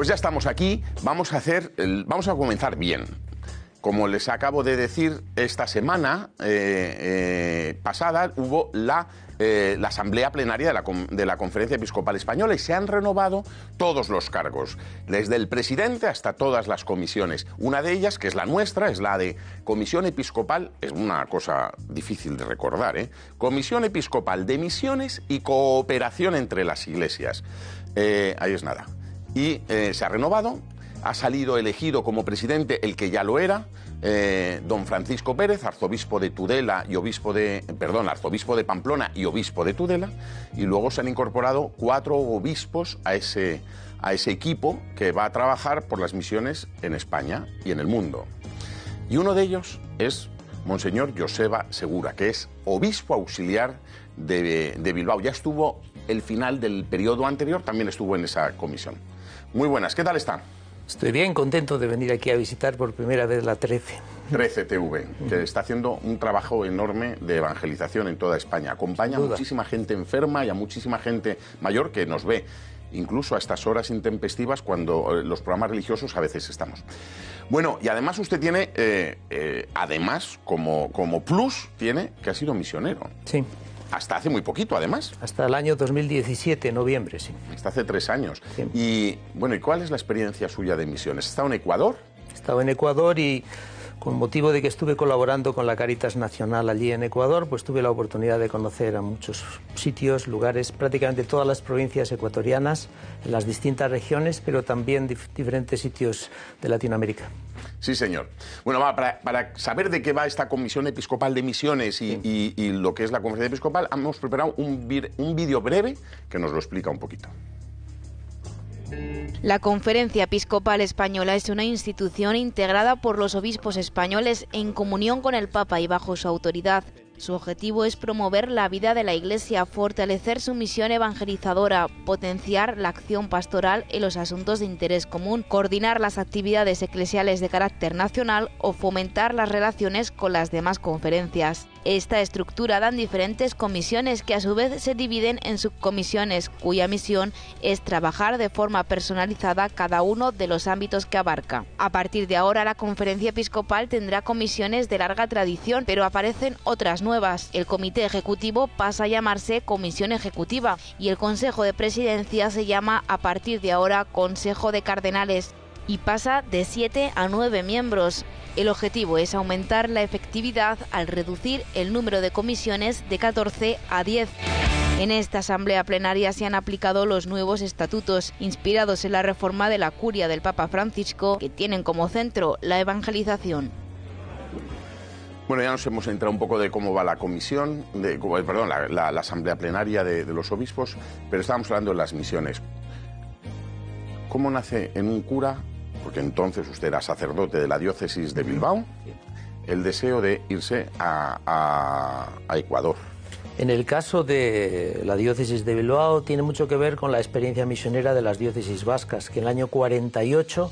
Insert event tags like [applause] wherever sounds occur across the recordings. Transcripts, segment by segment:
Pues ya estamos aquí, vamos a hacer, vamos a comenzar bien. Como les acabo de decir, esta semana eh, eh, pasada hubo la, eh, asamblea plenaria de la, Conferencia Episcopal Española y se han renovado todos los cargos, desde el presidente hasta todas las comisiones. Una de ellas, que es la nuestra, es la de Comisión Episcopal, es una cosa difícil de recordar, Comisión Episcopal de Misiones y Cooperación entre las Iglesias. ahí es nada y eh, se ha renovado. Ha salido elegido como presidente el que ya lo era, eh, don Francisco Pérez, arzobispo de Tudela y obispo de, perdón, arzobispo de Pamplona y obispo de Tudela, y luego se han incorporado cuatro obispos a ese, a ese equipo que va a trabajar por las misiones en España y en el mundo. Y uno de ellos es Monseñor Joseba Segura, que es obispo auxiliar de, Bilbao. Ya estuvo el final del periodo anterior, también estuvo en esa comisión. Muy buenas, ¿qué tal están? Estoy bien contento de venir aquí a visitar por primera vez la 13. 13 TV, que está haciendo un trabajo enorme de evangelización en toda España. Acompaña a muchísima gente enferma y a muchísima gente mayor que nos ve, incluso a estas horas intempestivas cuando eh, los programas religiosos a veces estamos. Bueno, y además usted tiene, eh, eh, además, como, como plus, tiene que ha sido misionero. Sí. Hasta hace muy poquito, además. Hasta el año 2017, noviembre, sí. Hasta hace tres años. Y bueno, ¿y cuál es la experiencia suya de misiones? ¿Ha estado en Ecuador? He estado en Ecuador y con motivo de que estuve colaborando con la Caritas Nacional allí en Ecuador, pues tuve la oportunidad de conocer a muchos sitios, lugares, prácticamente todas las provincias ecuatorianas, en las distintas regiones, pero también diferentes sitios de Latinoamérica. Sí, señor. Bueno, para, saber de qué va esta Comisión Episcopal de Misiones y, lo que es la Comisión Episcopal, hemos preparado un vídeo breve que nos lo explica un poquito. La Conferencia Episcopal Española es una institución integrada por los obispos españoles en comunión con el Papa y bajo su autoridad. Su objetivo es promover la vida de la Iglesia, fortalecer su misión evangelizadora, potenciar la acción pastoral en los asuntos de interés común, coordinar las actividades eclesiales de carácter nacional o fomentar las relaciones con las demás conferencias. Esta estructura dan diferentes comisiones que a su vez se dividen en subcomisiones cuya misión es trabajar de forma personalizada cada uno de los ámbitos que abarca. A partir de ahora la conferencia episcopal tendrá comisiones de larga tradición, pero aparecen otras nuevas. El comité ejecutivo pasa a llamarse comisión ejecutiva y el consejo de presidencia se llama a partir de ahora Consejo de Cardenales y pasa de 7 a 9 miembros. El objetivo es aumentar la efectividad al reducir el número de comisiones de 14 a 10. En esta asamblea plenaria se han aplicado los nuevos estatutos, inspirados en la reforma de la curia del Papa Francisco, que tienen como centro la evangelización. Bueno, ya nos hemos entrado un poco de cómo va la comisión, de, eh, perdón, la, asamblea plenaria de, los obispos, pero estamos hablando de las misiones. ¿Cómo nace en un cura, porque entonces usted era sacerdote de la diócesis de Bilbao, el deseo de irse a, Ecuador? En el caso de la diócesis de Bilbao tiene mucho que ver con la experiencia misionera de las diócesis vascas, que en el año 48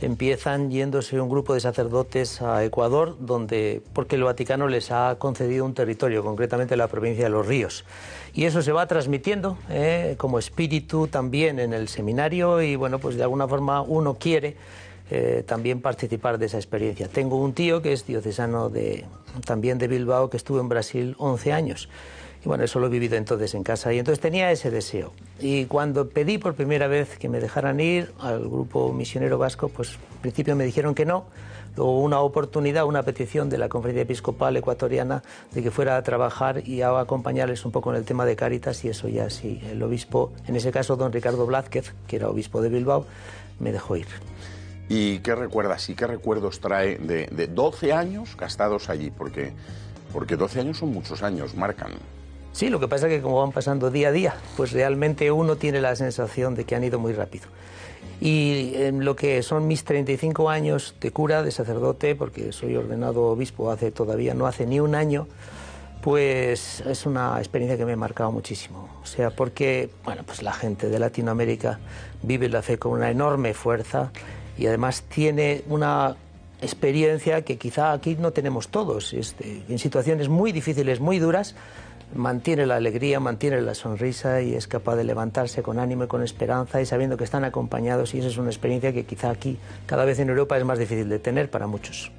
empiezan yéndose un grupo de sacerdotes a Ecuador, donde, porque el Vaticano les ha concedido un territorio, concretamente la provincia de Los Ríos. Y eso se va transmitiendo ¿eh? como espíritu también en el seminario y bueno, pues de alguna forma uno quiere eh, también participar de esa experiencia. Tengo un tío que es diocesano de, también de Bilbao, que estuvo en Brasil 11 años. Y bueno, eso lo he vivido entonces en casa. Y entonces tenía ese deseo. Y cuando pedí por primera vez que me dejaran ir al grupo misionero vasco, pues al principio me dijeron que no. Luego una oportunidad, una petición de la Conferencia Episcopal Ecuatoriana de que fuera a trabajar y a acompañarles un poco en el tema de caritas y eso ya sí. El obispo, en ese caso don Ricardo Blázquez, que era obispo de Bilbao, me dejó ir. ¿Y qué recuerdas y qué recuerdos trae de, de 12 años gastados allí? Porque, porque 12 años son muchos años, marcan. Sí, lo que pasa es que como van pasando día a día, pues realmente uno tiene la sensación de que han ido muy rápido. Y en em, lo que son mis 35 años de cura, de sacerdote, porque soy ordenado obispo hace todavía, no hace ni un año, pues es una experiencia que me ha marcado muchísimo. O sea, porque, bueno, pues la gente de Latinoamérica vive la fe con una enorme fuerza y además tiene una experiencia que quizá aquí no tenemos todos. Este, en situaciones muy difíciles, muy duras, mantiene la alegría, mantiene la sonrisa y es capaz de levantarse con ánimo y con esperanza y sabiendo que están acompañados y esa es una experiencia que quizá aquí, cada vez en Europa, es más difícil de tener para muchos.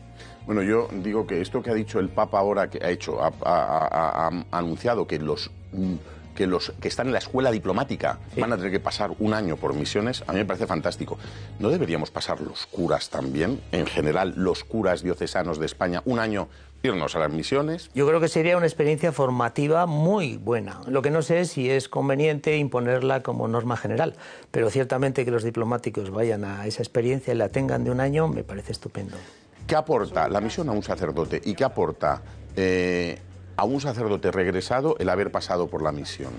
Bueno, yo digo que esto que ha dicho el Papa ahora que ha hecho, ha, anunciado que los mm, que los que están en la escuela diplomática van a tener que pasar un año por misiones, a mí me parece fantástico. ¿No deberíamos pasar los curas también, en general, los curas diocesanos de España, un año irnos a las misiones. Yo creo que sería una experiencia formativa muy buena. Lo que no sé es si es conveniente imponerla como norma general, pero ciertamente que los diplomáticos vayan a esa experiencia y la tengan de un año me parece estupendo. ¿Qué aporta la misión a un sacerdote y qué aporta eh, a un sacerdote regresado el haber pasado por la misión?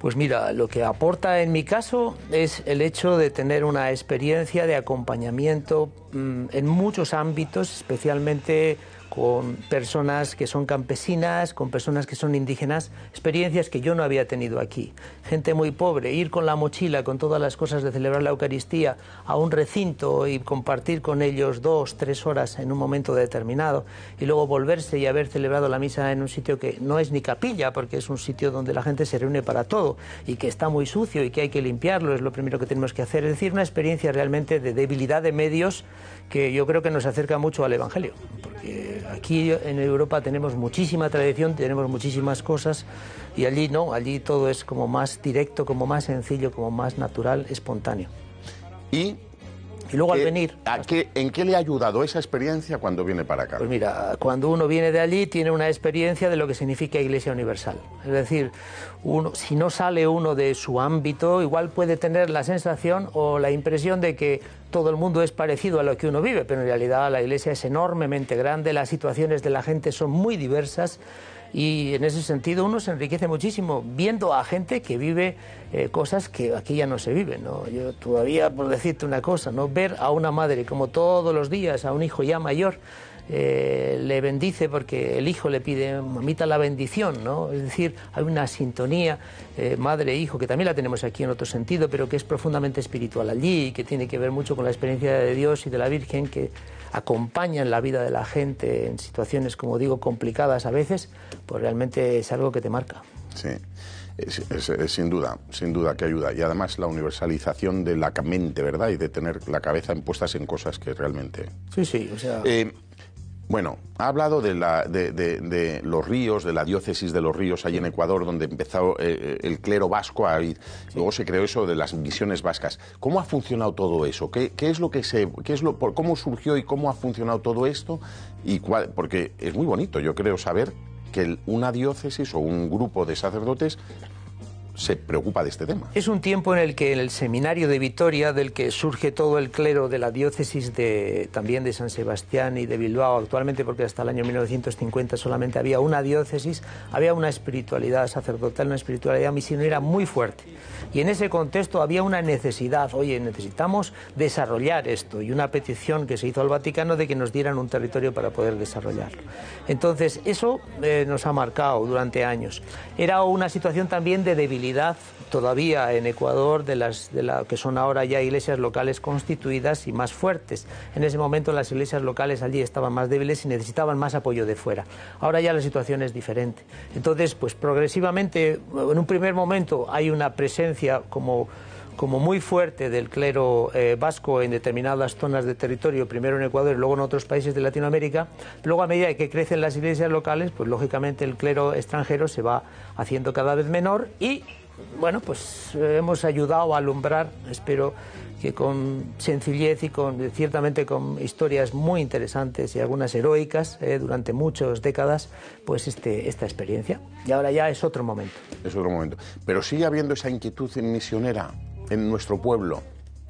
Pues mira, lo que aporta en mi caso es el hecho de tener una experiencia de acompañamiento mm, en muchos ámbitos, especialmente con personas que son campesinas, con personas que son indígenas, experiencias que yo no había tenido aquí. Gente muy pobre, ir con la mochila, con todas las cosas de celebrar la Eucaristía a un recinto y compartir con ellos dos, tres horas en un momento determinado, y luego volverse y haber celebrado la misa en un sitio que no es ni capilla, porque es un sitio donde la gente se reúne para todo y que está muy sucio y que hay que limpiarlo, es lo primero que tenemos que hacer. Es decir, una experiencia realmente de debilidad de medios que yo creo que nos acerca mucho al Evangelio. Porque aquí en Europa tenemos muchísima tradición, tenemos muchísimas cosas y allí no, allí todo es como más directo, como más sencillo, como más natural, espontáneo. Y luego al venir... Pues, ¿En qué le ha ayudado esa experiencia cuando viene para acá? Pues mira, cuando uno viene de allí tiene una experiencia de lo que significa Iglesia Universal. Es decir, uno, si no sale uno de su ámbito, igual puede tener la sensación o la impresión de que todo el mundo es parecido a lo que uno vive, pero en realidad la Iglesia es enormemente grande, las situaciones de la gente son muy diversas y en ese sentido uno se enriquece muchísimo viendo a gente que vive eh, cosas que aquí ya no se viven. ¿no? Yo todavía, por decirte una cosa, no ver a una madre como todos los días, a un hijo ya mayor, eh, le bendice porque el hijo le pide, mamita, la bendición, ¿no? Es decir, hay una sintonía eh, madre-hijo, e que también la tenemos aquí en otro sentido, pero que es profundamente espiritual allí y que tiene que ver mucho con la experiencia de Dios y de la Virgen que acompañan la vida de la gente en situaciones, como digo, complicadas a veces, pues realmente es algo que te marca. Sí. Es, sin duda, sin duda que ayuda. Y además la universalización de la mente, ¿verdad? Y de tener la cabeza impuestas en cosas que realmente. Sí, sí, o sea. Eh, bueno, ha hablado de, la, de, los ríos, de la diócesis de los ríos ahí en Ecuador, donde empezó eh, eh, el clero vasco, a, y luego se creó eso de las misiones vascas. ¿Cómo ha funcionado todo eso? ¿Qué, es lo que se, qué es lo, por, cómo surgió y cómo ha funcionado todo esto? Y cuál, porque es muy bonito, yo creo saber que una diócesis o un grupo de sacerdotes se preocupa de este tema. Es un tiempo en el que en el seminario de Vitoria, del que surge todo el clero de la diócesis de, también de San Sebastián y de Bilbao actualmente, porque hasta el año 1950 solamente había una diócesis, había una espiritualidad sacerdotal, una espiritualidad misionera muy fuerte. Y en ese contexto había una necesidad, oye, necesitamos desarrollar esto, y una petición que se hizo al Vaticano de que nos dieran un territorio para poder desarrollarlo. Entonces, eso eh, nos ha marcado durante años. Era una situación también de debilidad todavía en Ecuador de las de la, que son ahora ya iglesias locales constituidas y más fuertes. En ese momento las iglesias locales allí estaban más débiles y necesitaban más apoyo de fuera. Ahora ya la situación es diferente. Entonces, pues progresivamente, en un primer momento hay una presencia como como muy fuerte del clero eh, vasco en determinadas zonas de territorio, primero en Ecuador y luego en otros países de Latinoamérica. Luego, a medida que crecen las iglesias locales, pues lógicamente el clero extranjero se va haciendo cada vez menor y bueno, pues eh, hemos ayudado a alumbrar, espero que con sencillez y con ciertamente con historias muy interesantes y algunas heroicas eh, durante muchas décadas, pues este, esta experiencia. Y ahora ya es otro momento. Es otro momento. Pero sigue habiendo esa inquietud misionera en nuestro pueblo.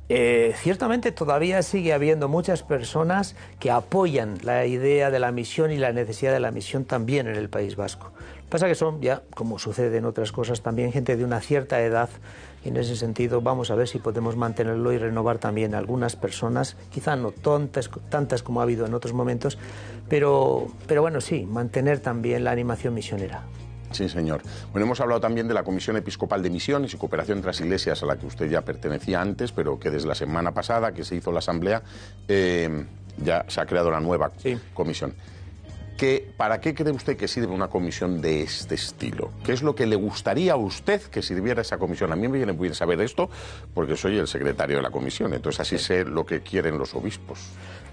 Eh, ciertamente todavía sigue habiendo muchas personas que apoyan la idea de la misión y la necesidad de la misión también en el País Vasco. Pasa que son ya, como sucede en otras cosas, también gente de una cierta edad y en ese sentido vamos a ver si podemos mantenerlo y renovar también algunas personas, quizá no tantas como ha habido en otros momentos, pero, pero bueno, sí, mantener también la animación misionera. Sí, señor. Bueno, hemos hablado también de la Comisión Episcopal de Misiones y Cooperación entre las Iglesias, a la que usted ya pertenecía antes, pero que desde la semana pasada que se hizo la asamblea eh, ya se ha creado la nueva comisión. ¿para qué cree usted que sirve una comisión de este estilo? ¿Qué es lo que le gustaría a usted que sirviera esa comisión? A mí me viene muy bien saber esto porque soy el secretario de la comisión, entonces así sé lo que quieren los obispos.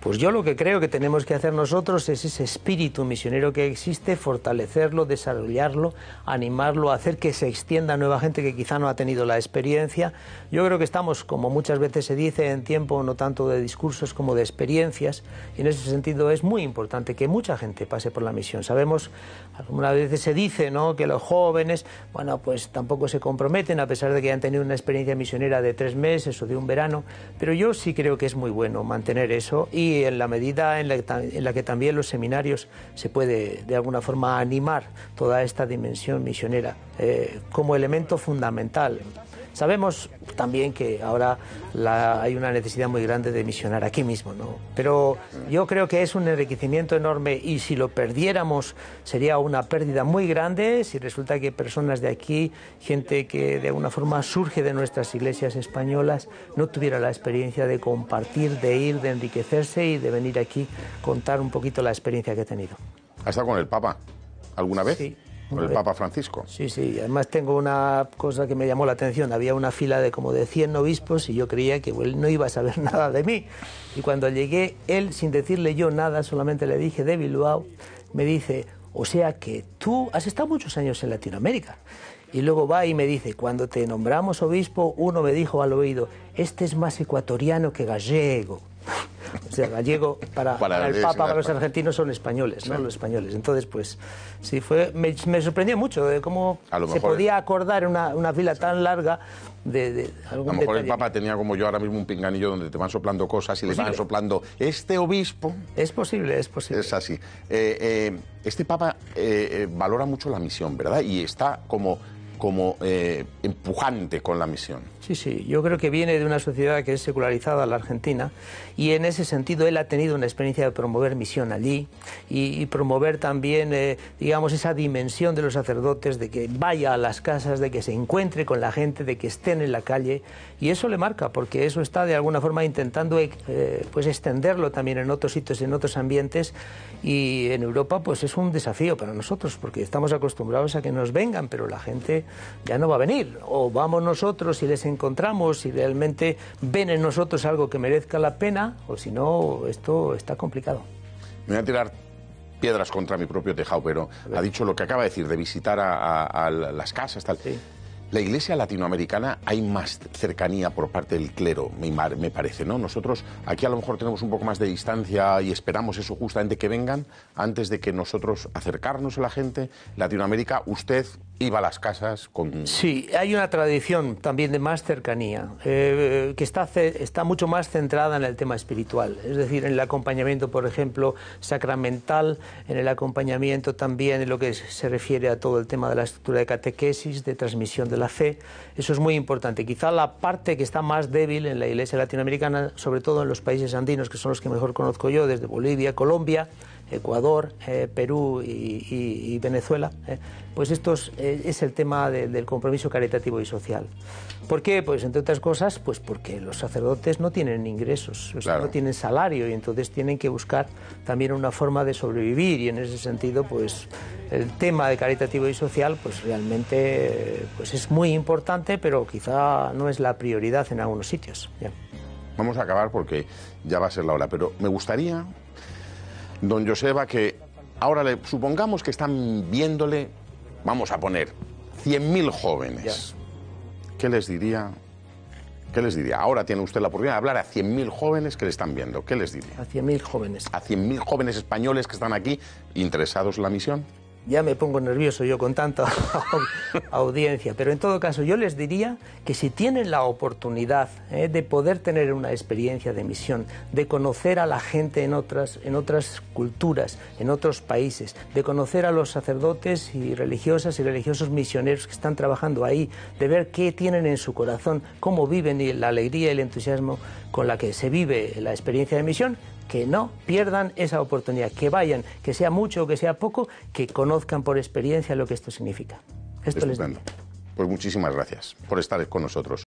Pues yo lo que creo que tenemos que hacer nosotros es ese espíritu misionero que existe, fortalecerlo, desarrollarlo, animarlo, hacer que se extienda a nueva gente que quizá no ha tenido la experiencia. Yo creo que estamos, como muchas veces se dice, en tiempo no tanto de discursos como de experiencias, y en ese sentido es muy importante que mucha gente pase por la misión. Sabemos, algunas veces se dice, ¿no?, que los jóvenes, bueno, pues tampoco se comprometen a pesar de que hayan tenido una experiencia misionera de tres meses o de un verano, pero yo sí creo que es muy bueno mantener eso y y en la medida en la, que también los seminarios se puede de alguna forma animar toda esta dimensión misionera eh, como elemento fundamental. Sabemos también que ahora hay una necesidad muy grande de misionar aquí mismo, ¿no? Pero yo creo que es un enriquecimiento enorme y si lo perdiéramos sería una pérdida muy grande si resulta que personas de aquí, gente que de alguna forma surge de nuestras iglesias españolas, no tuviera la experiencia de compartir, de ir, de enriquecerse y de venir aquí contar un poquito la experiencia que ha tenido. ¿Ha estado con el Papa alguna vez? Sí el Papa Francisco. Sí, sí, además tengo una cosa que me llamó la atención, había una fila de como de 100 obispos y yo creía que él no iba a saber [laughs] nada de mí. Y cuando llegué, él, sin decirle yo nada, solamente le dije de Bilbao, me dice, o sea que tú has estado muchos años en Latinoamérica. Y luego va y me dice, cuando te nombramos obispo, uno me dijo al oído, este es más ecuatoriano que gallego o sea, gallego para, el Papa, para los argentinos son españoles, ¿no? Los españoles. Entonces, pues, sí, fue, me, sorprendió mucho de cómo se podía acordar una, una fila tan larga de, de A lo mejor el Papa tenía como yo ahora mismo un pinganillo donde te van soplando cosas y le van soplando, este obispo... Es posible, es posible. Es así. Eh, eh, este Papa eh, valora mucho la misión, ¿verdad? Y está como como eh, empujante con la misión. Sí, sí, yo creo que viene de una sociedad que es secularizada, la Argentina, y en ese sentido él ha tenido una experiencia de promover misión allí y, promover también, eh, digamos, esa dimensión de los sacerdotes, de que vaya a las casas, de que se encuentre con la gente, de que estén en la calle, y eso le marca, porque eso está de alguna forma intentando eh, pues extenderlo también en otros sitios, en otros ambientes, y en Europa pues es un desafío para nosotros, porque estamos acostumbrados a que nos vengan, pero la gente ya no va a venir. O vamos nosotros y les encontramos y realmente ven en nosotros algo que merezca la pena, o si no, esto está complicado. Me voy a tirar piedras contra mi propio tejado, pero ha dicho lo que acaba de decir, de visitar a, las casas, tal. La iglesia latinoamericana hay más cercanía por parte del clero, me, me, parece, ¿no? Nosotros aquí a lo mejor tenemos un poco más de distancia y esperamos eso justamente que vengan antes de que nosotros acercarnos a la gente. Latinoamérica, usted iba a las casas con... Sí, hay una tradición también de más cercanía, eh, que está, está mucho más centrada en el tema espiritual, es decir, en el acompañamiento, por ejemplo, sacramental, en el acompañamiento también en lo que se refiere a todo el tema de la estructura de catequesis, de transmisión de la fe, eso es muy importante. Quizá la parte que está más débil en la Iglesia latinoamericana, sobre todo en los países andinos, que son los que mejor conozco yo, desde Bolivia, Colombia, Ecuador, eh, Perú y, Venezuela, eh, pues esto eh, es, el tema del compromiso caritativo y social. ¿Por qué? Pues entre otras cosas, pues porque los sacerdotes no tienen ingresos, no tienen salario y entonces tienen que buscar también una forma de sobrevivir y en ese sentido, pues el tema de caritativo y social, pues realmente pues es muy importante, pero quizá no es la prioridad en algunos sitios. Vamos a acabar porque ya va a ser la hora, pero me gustaría don Joseba, que ahora le, supongamos que están viéndole, vamos a poner, 100.000 jóvenes. ¿Qué les diría? ¿Qué les diría? Ahora tiene usted la oportunidad de hablar a 100.000 jóvenes que le están viendo. ¿Qué les diría? A 100.000 jóvenes. A 100.000 jóvenes españoles que están aquí interesados en la misión ya me pongo nervioso yo con tanta [laughs] audiencia, pero en todo caso yo les diría que si tienen la oportunidad eh, de poder tener una experiencia de misión, de conocer a la gente en otras, en otras culturas, en otros países, de conocer a los sacerdotes y religiosas y religiosos misioneros que están trabajando ahí, de ver qué tienen en su corazón, cómo viven y la alegría y el entusiasmo con la que se vive la experiencia de misión, que no pierdan esa oportunidad, que vayan, que sea mucho o que sea poco, que conozcan por experiencia lo que esto significa. Esto les digo. Pues muchísimas gracias por estar con nosotros.